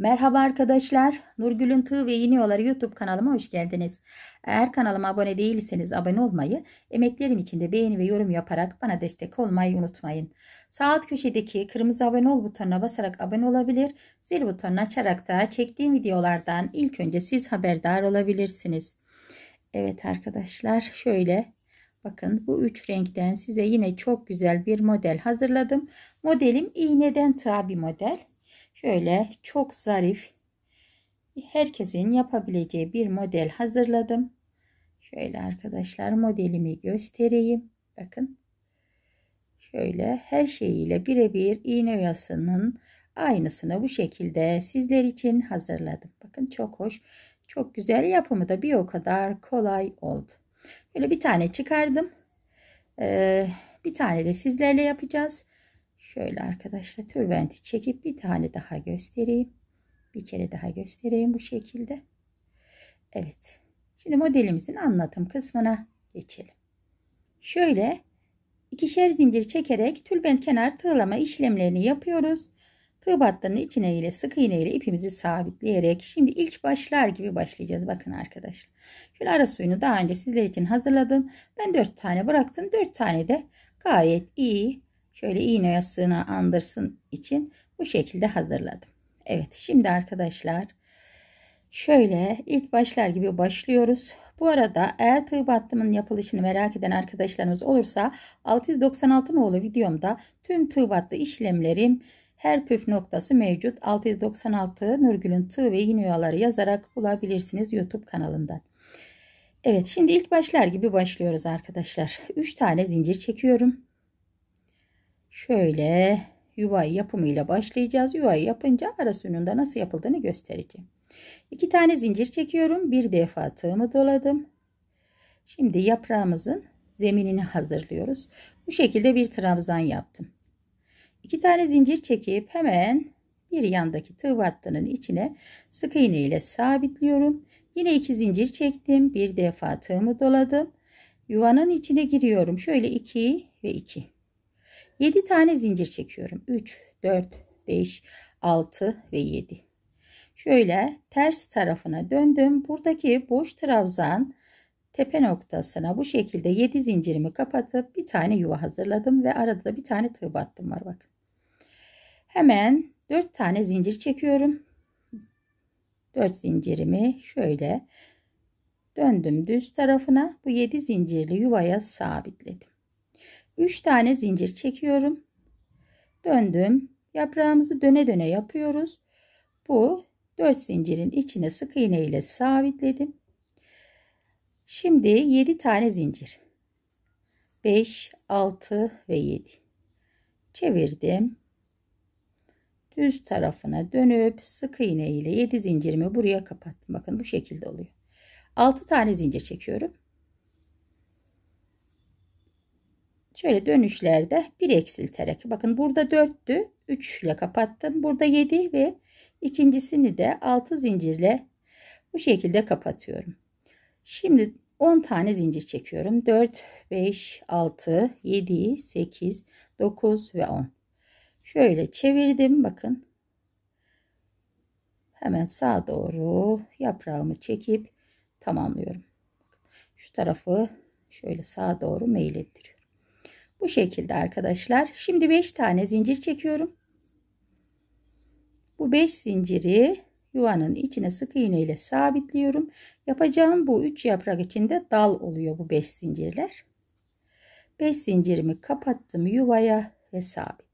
Merhaba arkadaşlar. Nurgül'ün Tığ ve Yeni Yolları YouTube kanalıma hoş geldiniz. Eğer kanalıma abone değilseniz abone olmayı, emeklerim için de beğeni ve yorum yaparak bana destek olmayı unutmayın. Sağ alt köşedeki kırmızı abone ol butonuna basarak abone olabilir, zil butonunu açarak da çektiğim videolardan ilk önce siz haberdar olabilirsiniz. Evet arkadaşlar şöyle Bakın bu üç renkten size yine çok güzel bir model hazırladım. Modelim iğneden tığa bir model şöyle çok zarif herkesin yapabileceği bir model hazırladım. Şöyle arkadaşlar modelimi göstereyim. Bakın. Şöyle her şeyiyle birebir iğne oyasının aynısını bu şekilde sizler için hazırladım. Bakın çok hoş. Çok güzel yapımı da bir o kadar kolay oldu. Böyle bir tane çıkardım. Ee, bir tane de sizlerle yapacağız. Şöyle arkadaşlar türbenti çekip bir tane daha göstereyim. Bir kere daha göstereyim bu şekilde. Evet. Şimdi modelimizin anlatım kısmına geçelim. Şöyle ikişer zincir çekerek tülbent kenar tığlama işlemlerini yapıyoruz. Tığ battının içine ile sık iğne ile ipimizi sabitleyerek şimdi ilk başlar gibi başlayacağız. Bakın arkadaşlar. Şöyle ara suyunu daha önce sizler için hazırladım. Ben 4 tane bıraktım. 4 tane de gayet iyi şöyle iğne yastığını andırsın için bu şekilde hazırladım. Evet şimdi arkadaşlar şöyle ilk başlar gibi başlıyoruz. Bu arada eğer tığ battımın yapılışını merak eden arkadaşlarımız olursa 696 nolu videomda tüm tığ battı işlemlerim her püf noktası mevcut. 696 Nurgül'ün tığ ve iğne yuvaları yazarak bulabilirsiniz YouTube kanalından. Evet şimdi ilk başlar gibi başlıyoruz arkadaşlar. 3 tane zincir çekiyorum şöyle yuva yapımıyla başlayacağız. Yuvayı yapınca arasının da nasıl yapıldığını göstereceğim. İki tane zincir çekiyorum. Bir defa tığımı doladım. Şimdi yaprağımızın zeminini hazırlıyoruz. Bu şekilde bir trabzan yaptım. İki tane zincir çekip hemen bir yandaki tığ battının içine sık iğne ile sabitliyorum. Yine iki zincir çektim. Bir defa tığımı doladım. Yuvanın içine giriyorum. Şöyle 2 ve 2. 7 tane zincir çekiyorum. 3, 4, 5, 6 ve 7. Şöyle ters tarafına döndüm. Buradaki boş trabzan tepe noktasına bu şekilde 7 zincirimi kapatıp bir tane yuva hazırladım ve arada da bir tane tığ battım var Bak. Hemen 4 tane zincir çekiyorum. 4 zincirimi şöyle döndüm düz tarafına bu 7 zincirli yuvaya sabitledim. 3 tane zincir çekiyorum. Döndüm. Yaprağımızı döne döne yapıyoruz. Bu 4 zincirin içine sık iğne ile sabitledim. Şimdi 7 tane zincir. 5, 6 ve 7. Çevirdim. Düz tarafına dönüp sık iğne ile 7 zincirimi buraya kapattım. Bakın bu şekilde oluyor. 6 tane zincir çekiyorum. Şöyle dönüşlerde bir eksilterek. Bakın burada 4'tü. 3 ile kapattım. Burada 7 ve ikincisini de 6 zincirle bu şekilde kapatıyorum. Şimdi 10 tane zincir çekiyorum. 4, 5, 6, 7, 8, 9 ve 10. Şöyle çevirdim. Bakın. Hemen sağa doğru yaprağımı çekip tamamlıyorum. Şu tarafı şöyle sağa doğru meylettiriyorum. Bu şekilde arkadaşlar. Şimdi 5 tane zincir çekiyorum. Bu 5 zinciri yuvanın içine sık iğne ile sabitliyorum. Yapacağım bu 3 yaprak içinde dal oluyor bu 5 zincirler. 5 zincirimi kapattım yuvaya ve sabitliyorum.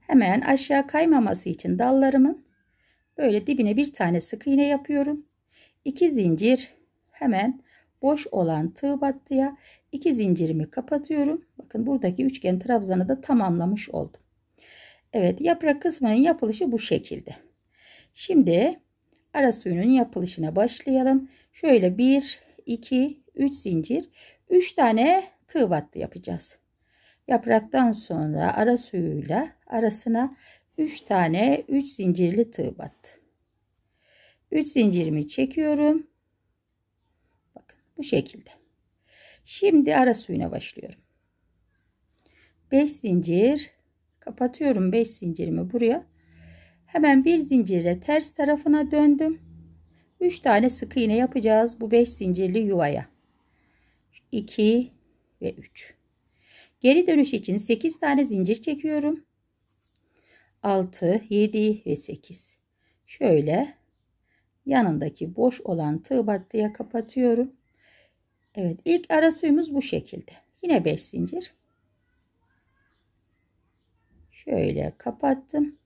Hemen aşağı kaymaması için dallarımın böyle dibine bir tane sık iğne yapıyorum. 2 zincir hemen boş olan tığ battıya 2 zincirimi kapatıyorum. Bakın buradaki üçgen trabzanı da tamamlamış oldum. Evet yaprak kısmının yapılışı bu şekilde. Şimdi ara suyunun yapılışına başlayalım. Şöyle 1, 2, 3 zincir. 3 tane tığ battı yapacağız. Yapraktan sonra ara suyuyla arasına 3 tane 3 zincirli tığ battı. 3 zincirimi çekiyorum. Bakın bu şekilde. Şimdi ara suyuna başlıyorum. 5 zincir kapatıyorum 5 zincirimi buraya. Hemen bir zincirle ters tarafına döndüm. 3 tane sık iğne yapacağız bu 5 zincirli yuvaya. 2 ve 3. Geri dönüş için 8 tane zincir çekiyorum. 6, 7 ve 8. Şöyle yanındaki boş olan tığ battıya kapatıyorum. Evet ilk ara suyumuz bu şekilde. Yine 5 zincir. Şöyle kapattım.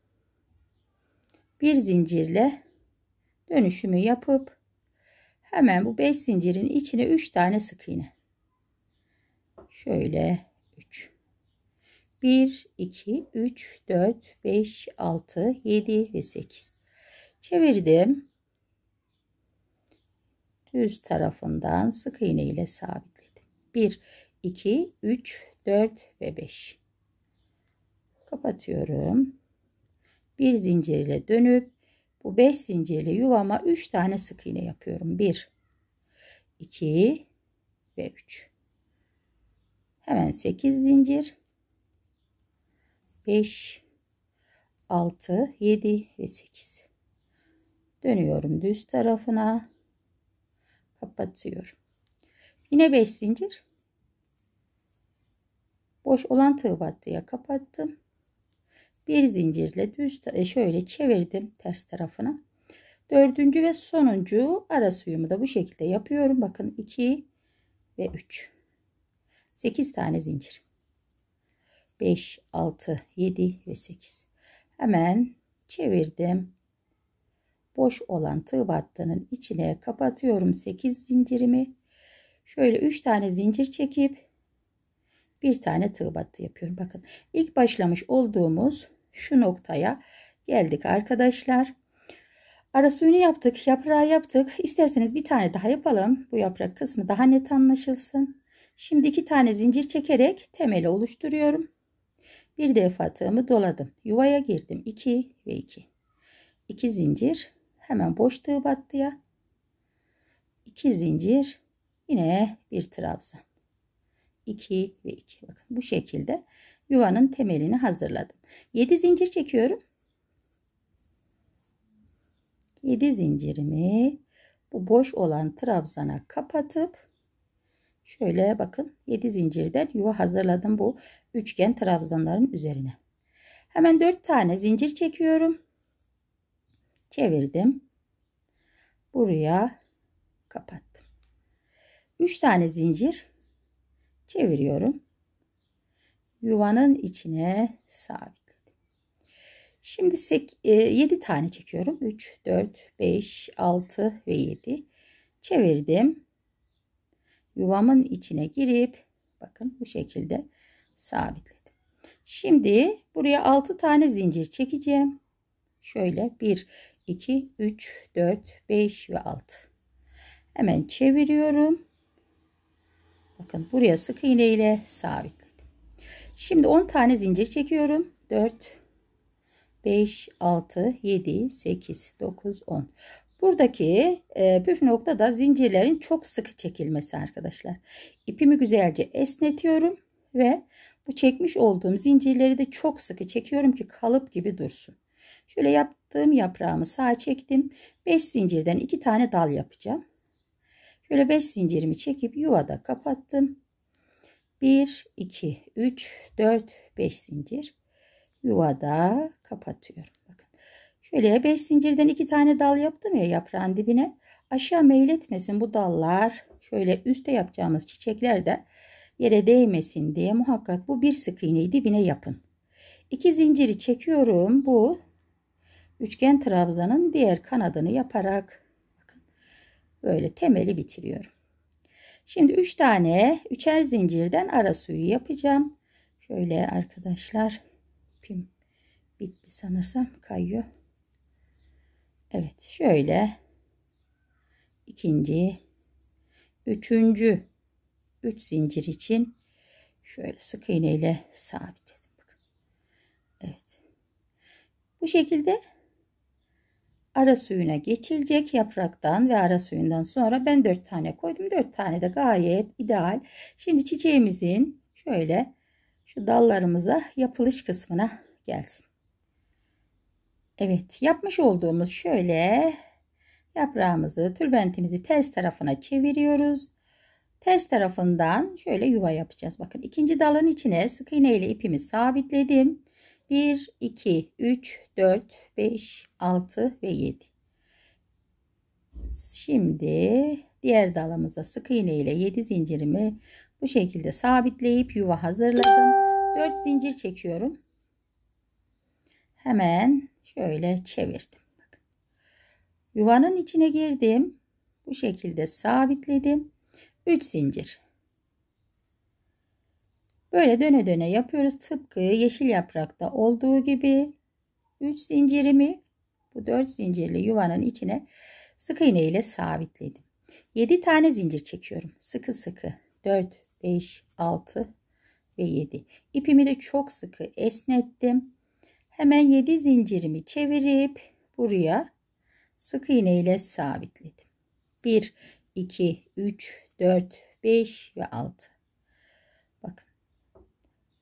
Bir zincirle dönüşümü yapıp hemen bu 5 zincirin içine 3 tane sık iğne. Şöyle 3. 1, 2, 3, 4, 5, 6, 7 ve 8. Çevirdim düz tarafından sık iğne ile sabitledim. 1, 2, 3, 4 ve 5. Kapatıyorum. Bir zincir ile dönüp bu 5 zincirli yuvama 3 tane sık iğne yapıyorum. 1, 2 ve 3. Hemen 8 zincir. 5, 6, 7 ve 8. Dönüyorum düz tarafına kapatıyorum. Yine 5 zincir. Boş olan tığ battıya kapattım. Bir zincirle düz e, şöyle çevirdim ters tarafına. Dördüncü ve sonuncu ara suyumu da bu şekilde yapıyorum. Bakın 2 ve 3. 8 tane zincir. 5, 6, 7 ve 8. Hemen çevirdim boş olan tığ battının içine kapatıyorum 8 zincirimi. Şöyle 3 tane zincir çekip bir tane tığ battı yapıyorum. Bakın ilk başlamış olduğumuz şu noktaya geldik arkadaşlar. Ara suyunu yaptık, yaprağı yaptık. İsterseniz bir tane daha yapalım. Bu yaprak kısmı daha net anlaşılsın. Şimdi iki tane zincir çekerek temeli oluşturuyorum. Bir defa tığımı doladım. Yuvaya girdim. 2 ve 2. 2 zincir hemen boşluğu battıya 2 zincir yine bir trabzan 2 ve 2 bakın bu şekilde yuvanın temelini hazırladım 7 zincir çekiyorum 7 zincirimi bu boş olan trabzana kapatıp şöyle bakın 7 zincirden yuva hazırladım bu üçgen trabzanların üzerine hemen 4 tane zincir çekiyorum çevirdim. Buraya kapattım. 3 tane zincir çeviriyorum. Yuvanın içine sabitledim. Şimdi 7 e, tane çekiyorum. 3, 4, 5, 6 ve 7. Çevirdim. Yuvamın içine girip bakın bu şekilde sabitledim. Şimdi buraya 6 tane zincir çekeceğim. Şöyle 1, 2, 3, 4, 5 ve 6. Hemen çeviriyorum. Bakın buraya sık iğne ile sabitledim. Şimdi 10 tane zincir çekiyorum. 4, 5, 6, 7, 8, 9, 10. Buradaki e, püf nokta da zincirlerin çok sıkı çekilmesi arkadaşlar. İpimi güzelce esnetiyorum ve bu çekmiş olduğum zincirleri de çok sıkı çekiyorum ki kalıp gibi dursun. Şöyle yaptığım yaprağımı sağa çektim. 5 zincirden 2 tane dal yapacağım. Şöyle 5 zincirimi çekip yuvada kapattım. 1, 2, 3, 4, 5 zincir. Yuvada kapatıyorum. Bakın. Şöyle 5 zincirden 2 tane dal yaptım ya yaprağın dibine. Aşağı meyletmesin bu dallar. Şöyle üste yapacağımız çiçekler de yere değmesin diye muhakkak bu bir sık iğneyi dibine yapın. 2 zinciri çekiyorum. Bu üçgen trabzanın diğer kanadını yaparak bakın, böyle temeli bitiriyorum. Şimdi 3 üç tane üçer zincirden ara suyu yapacağım. Şöyle arkadaşlar pim bitti sanırsam kayıyor. Evet şöyle ikinci üçüncü üç zincir için şöyle sık iğneyle ile sabitledim. Evet. Bu şekilde ara suyuna geçilecek yapraktan ve ara suyundan sonra ben 4 tane koydum. 4 tane de gayet ideal. Şimdi çiçeğimizin şöyle şu dallarımıza yapılış kısmına gelsin. Evet yapmış olduğumuz şöyle yaprağımızı tülbentimizi ters tarafına çeviriyoruz. Ters tarafından şöyle yuva yapacağız. Bakın ikinci dalın içine sık iğne ile ipimi sabitledim. 1, 2, 3, 4, 5, 6 ve 7. Şimdi diğer dalımıza sık iğne ile 7 zincirimi bu şekilde sabitleyip yuva hazırladım. 4 zincir çekiyorum. Hemen şöyle çevirdim. Yuvanın içine girdim. Bu şekilde sabitledim. 3 zincir. Böyle döne döne yapıyoruz. Tıpkı yeşil yaprakta olduğu gibi 3 zincirimi bu 4 zincirli yuvanın içine sık iğne ile sabitledim. 7 tane zincir çekiyorum. Sıkı sıkı 4, 5, 6 ve 7. İpimi de çok sıkı esnettim. Hemen 7 zincirimi çevirip buraya sık iğne ile sabitledim. 1, 2, 3, 4, 5 ve 6.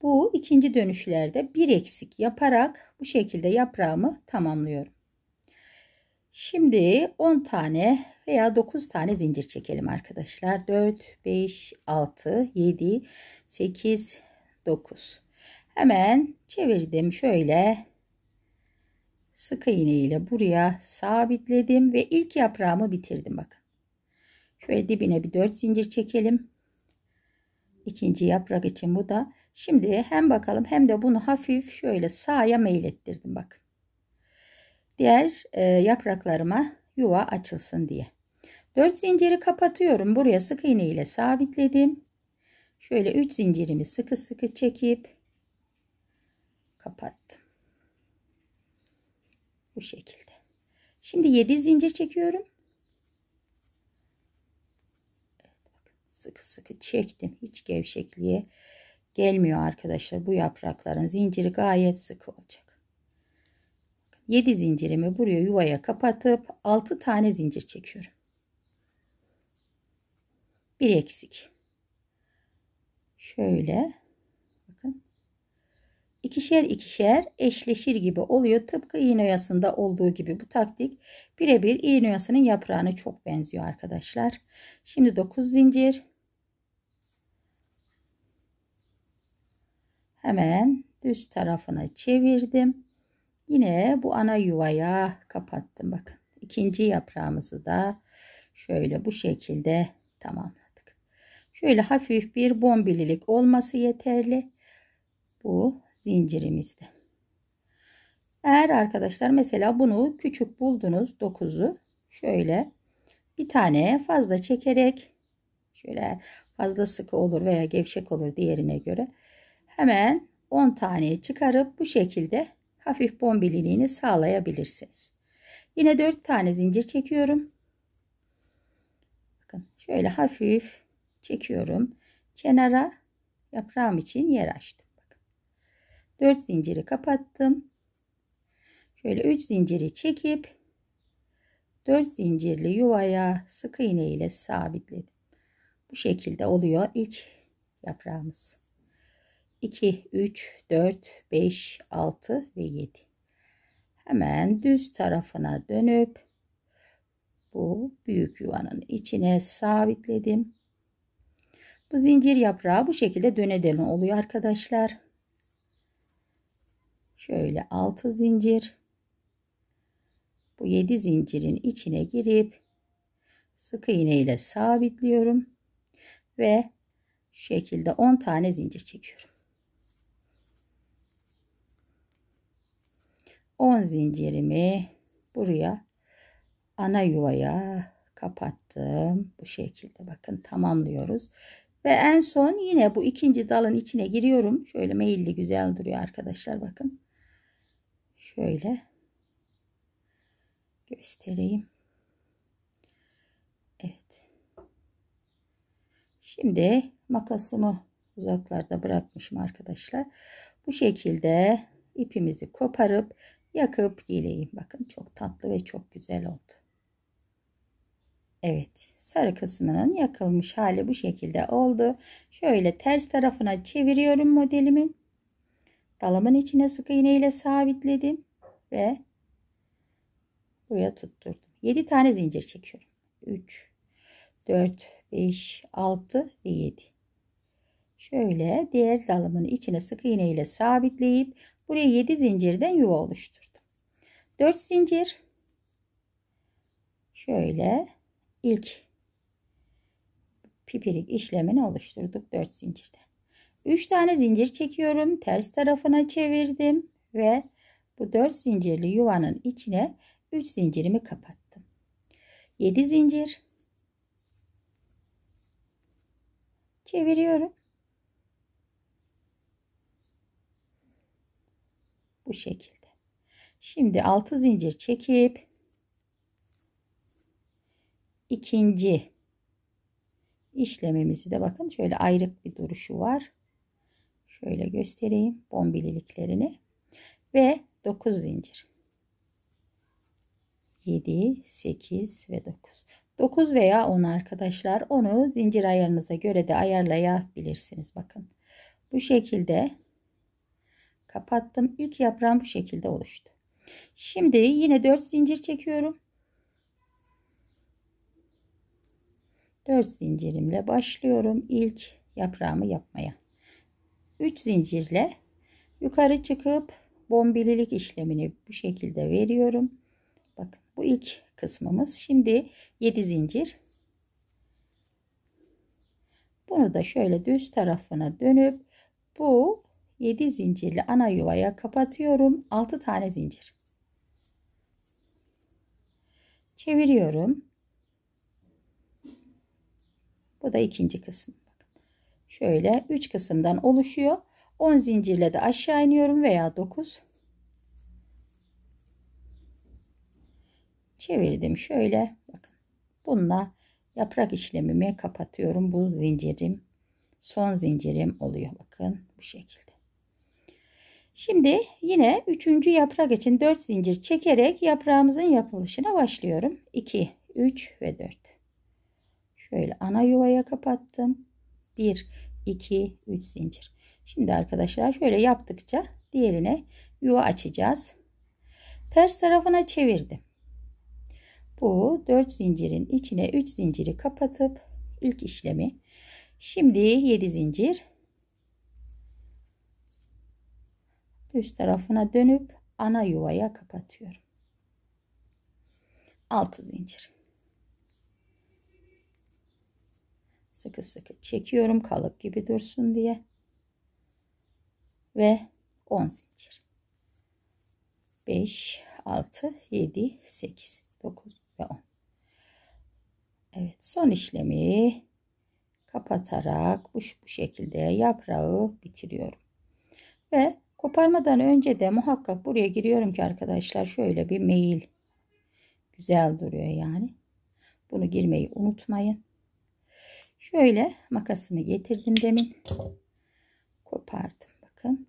Bu ikinci dönüşlerde bir eksik yaparak bu şekilde yaprağımı tamamlıyorum. Şimdi 10 tane veya 9 tane zincir çekelim arkadaşlar. 4, 5, 6, 7, 8, 9. Hemen çevirdim şöyle. Sık iğne ile buraya sabitledim ve ilk yaprağımı bitirdim bakın. Şöyle dibine bir 4 zincir çekelim. İkinci yaprak için bu da Şimdi hem bakalım hem de bunu hafif şöyle sağa meylettirdim bakın. Diğer e, yapraklarıma yuva açılsın diye. 4 zinciri kapatıyorum. Buraya sık iğne ile sabitledim. Şöyle 3 zincirimi sıkı sıkı çekip kapattım. Bu şekilde. Şimdi 7 zincir çekiyorum. Evet, sıkı sıkı çektim. Hiç gevşekliğe gelmiyor arkadaşlar. Bu yaprakların zinciri gayet sıkı olacak. 7 zincirimi buraya yuvaya kapatıp 6 tane zincir çekiyorum. Bir eksik. Şöyle bakın. İkişer ikişer eşleşir gibi oluyor. Tıpkı iğne oyasında olduğu gibi bu taktik birebir iğne oyasının yaprağına çok benziyor arkadaşlar. Şimdi 9 zincir Hemen düz tarafına çevirdim. Yine bu ana yuvaya kapattım. Bakın ikinci yaprağımızı da şöyle bu şekilde tamamladık. Şöyle hafif bir bombililik olması yeterli. Bu zincirimizde. Eğer arkadaşlar mesela bunu küçük buldunuz 9'u şöyle bir tane fazla çekerek şöyle fazla sıkı olur veya gevşek olur diğerine göre hemen 10 taneyi çıkarıp bu şekilde hafif bombililiğini sağlayabilirsiniz. Yine 4 tane zincir çekiyorum. Bakın şöyle hafif çekiyorum. Kenara yaprağım için yer açtım. Bakın. 4 zinciri kapattım. Şöyle 3 zinciri çekip 4 zincirli yuvaya sık iğne ile sabitledim. Bu şekilde oluyor ilk yaprağımız. 2, 3, 4, 5, 6 ve 7. Hemen düz tarafına dönüp bu büyük yuvanın içine sabitledim. Bu zincir yaprağı bu şekilde döne dönedelin oluyor arkadaşlar. Şöyle 6 zincir. Bu 7 zincirin içine girip sık iğne ile sabitliyorum ve şekilde 10 tane zincir çekiyorum. 10 zincirimi buraya ana yuvaya kapattım. Bu şekilde bakın tamamlıyoruz. Ve en son yine bu ikinci dalın içine giriyorum. Şöyle meyilli güzel duruyor arkadaşlar bakın. Şöyle göstereyim. Evet. Şimdi makasımı uzaklarda bırakmışım arkadaşlar. Bu şekilde ipimizi koparıp yakıp geleyim. Bakın çok tatlı ve çok güzel oldu. Evet sarı kısmının yakılmış hali bu şekilde oldu. Şöyle ters tarafına çeviriyorum modelimin. Dalımın içine sık iğne ile sabitledim ve buraya tutturdum. 7 tane zincir çekiyorum. 3, 4, 5, 6 ve 7. Şöyle diğer dalımın içine sık iğne ile sabitleyip Buraya 7 zincirden yuva oluşturdum. 4 zincir. Şöyle ilk pipirik işlemini oluşturduk 4 zincirden. 3 tane zincir çekiyorum. Ters tarafına çevirdim ve bu 4 zincirli yuvanın içine 3 zincirimi kapattım. 7 zincir çeviriyorum. şekilde. Şimdi 6 zincir çekip ikinci işlemimizi de bakın şöyle ayrık bir duruşu var. Şöyle göstereyim bombililiklerini. Ve 9 zincir. 7, 8 ve 9. 9 veya 10 arkadaşlar. Onu zincir ayarınıza göre de ayarlayabilirsiniz. Bakın bu şekilde kapattım. İlk yaprağım bu şekilde oluştu. Şimdi yine 4 zincir çekiyorum. 4 zincirimle başlıyorum ilk yaprağımı yapmaya. 3 zincirle yukarı çıkıp bombililik işlemini bu şekilde veriyorum. Bakın bu ilk kısmımız. Şimdi 7 zincir. Bunu da şöyle düz tarafına dönüp bu 7 zincirli ana yuvaya kapatıyorum 6 tane zincir çeviriyorum bu da ikinci kısım şöyle 3 kısımdan oluşuyor 10 zincirle de aşağı iniyorum veya 9 çevirdim şöyle bakın bununla yaprak işlemimi kapatıyorum bu zincirim son zincirim oluyor bakın bu şekilde Şimdi yine üçüncü yaprak için 4 zincir çekerek yaprağımızın yapılışına başlıyorum. 2, 3 ve 4. Şöyle ana yuvaya kapattım. 1, 2, 3 zincir. Şimdi arkadaşlar şöyle yaptıkça diğerine yuva açacağız. Ters tarafına çevirdim. Bu 4 zincirin içine 3 zinciri kapatıp ilk işlemi. Şimdi 7 zincir üst tarafına dönüp ana yuvaya kapatıyorum. 6 zincir. Sıkı sıkı çekiyorum kalıp gibi dursun diye. Ve 10 zincir. 5, 6, 7, 8, 9 ve 10. Evet son işlemi kapatarak bu, bu şekilde yaprağı bitiriyorum. Ve Koparmadan önce de muhakkak buraya giriyorum ki arkadaşlar şöyle bir mail Güzel duruyor yani. Bunu girmeyi unutmayın. Şöyle makasımı getirdim demin. Kopardım bakın.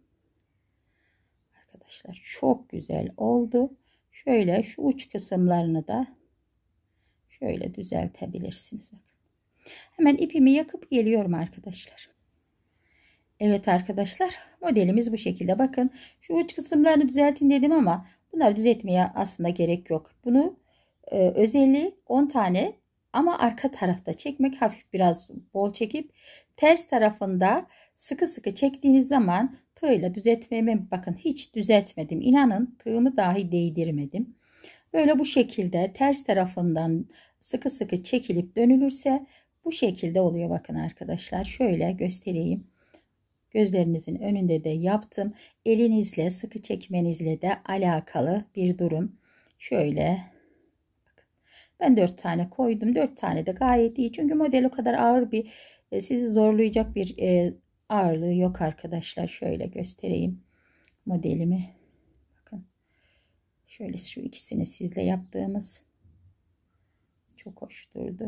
Arkadaşlar çok güzel oldu. Şöyle şu uç kısımlarını da şöyle düzeltebilirsiniz. Hemen ipimi yakıp geliyorum arkadaşlar. Evet arkadaşlar modelimiz bu şekilde bakın şu uç kısımlarını düzeltin dedim ama bunları düzeltmeye aslında gerek yok. Bunu e, özelliği 10 tane ama arka tarafta çekmek hafif biraz bol çekip ters tarafında sıkı sıkı çektiğiniz zaman tığla düzeltmeme bakın hiç düzeltmedim inanın tığımı dahi değdirmedim. Böyle bu şekilde ters tarafından sıkı sıkı çekilip dönülürse bu şekilde oluyor bakın arkadaşlar şöyle göstereyim. Gözlerinizin önünde de yaptım. Elinizle sıkı çekmenizle de alakalı bir durum. Şöyle ben 4 tane koydum. 4 tane de gayet iyi. Çünkü model o kadar ağır bir e, sizi zorlayacak bir e, ağırlığı yok arkadaşlar. Şöyle göstereyim modelimi. Bakın. Şöyle şu ikisini sizle yaptığımız çok hoş durdu.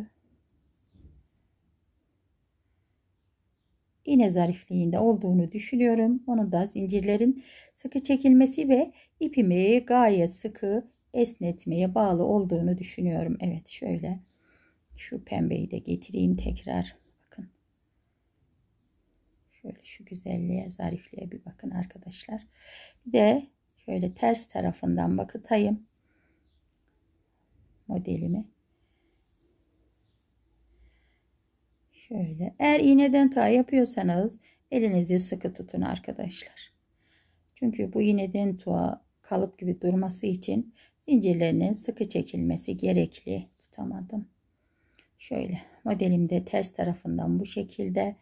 iğne zarifliğinde olduğunu düşünüyorum. Onun da zincirlerin sıkı çekilmesi ve ipimi gayet sıkı esnetmeye bağlı olduğunu düşünüyorum. Evet şöyle şu pembeyi de getireyim tekrar. Bakın. Şöyle şu güzelliğe, zarifliğe bir bakın arkadaşlar. Bir de şöyle ters tarafından bakıtayım modelimi. Şöyle. Eğer iğneden tığ yapıyorsanız elinizi sıkı tutun arkadaşlar. Çünkü bu iğneden tığa kalıp gibi durması için zincirlerinin sıkı çekilmesi gerekli. Tutamadım. Şöyle modelimde ters tarafından bu şekilde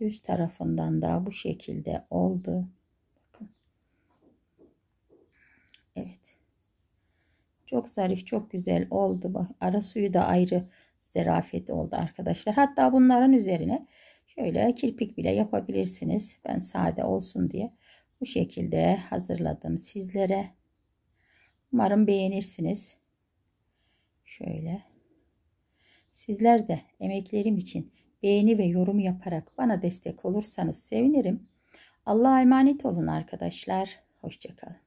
düz tarafından da bu şekilde oldu. Bakın. Evet. Çok zarif, çok güzel oldu. Bak ara suyu da ayrı zerafeti oldu arkadaşlar. Hatta bunların üzerine şöyle kirpik bile yapabilirsiniz. Ben sade olsun diye bu şekilde hazırladım sizlere. Umarım beğenirsiniz. Şöyle. Sizler de emeklerim için beğeni ve yorum yaparak bana destek olursanız sevinirim. Allah'a emanet olun arkadaşlar. Hoşçakalın.